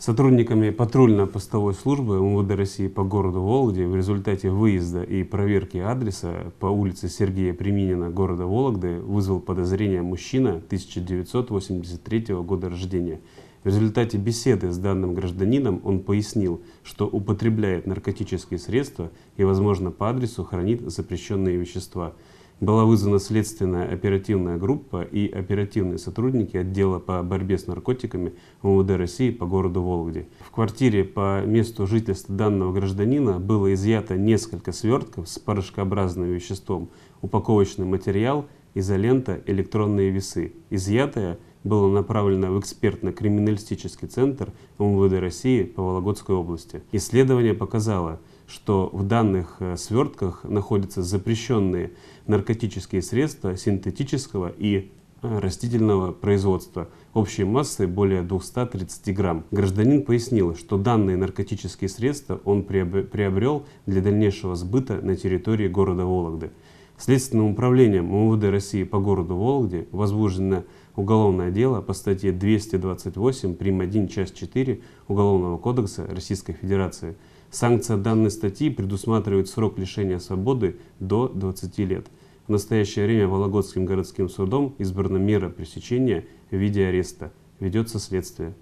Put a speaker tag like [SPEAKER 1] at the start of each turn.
[SPEAKER 1] Сотрудниками патрульно-постовой службы МВД России по городу Вологде в результате выезда и проверки адреса по улице Сергея Приминина города Вологды вызвал подозрение мужчина 1983 года рождения. В результате беседы с данным гражданином он пояснил, что употребляет наркотические средства и, возможно, по адресу хранит запрещенные вещества была вызвана следственная оперативная группа и оперативные сотрудники отдела по борьбе с наркотиками МВД России по городу Вологде. В квартире по месту жительства данного гражданина было изъято несколько свертков с порошкообразным веществом, упаковочный материал, изолента, электронные весы. Изъятое было направлено в экспертно-криминалистический центр МВД России по Вологодской области. Исследование показало, что в данных э, свертках находятся запрещенные наркотические средства синтетического и э, растительного производства общей массой более 230 грамм. Гражданин пояснил, что данные наркотические средства он приобрел для дальнейшего сбыта на территории города Вологды. Следственным управлением МВД России по городу Вологде возбуждено уголовное дело по статье 228 прим. 1 часть 4 Уголовного кодекса Российской Федерации. Санкция данной статьи предусматривает срок лишения свободы до 20 лет. В настоящее время Вологодским городским судом избрана мера пресечения в виде ареста. Ведется следствие.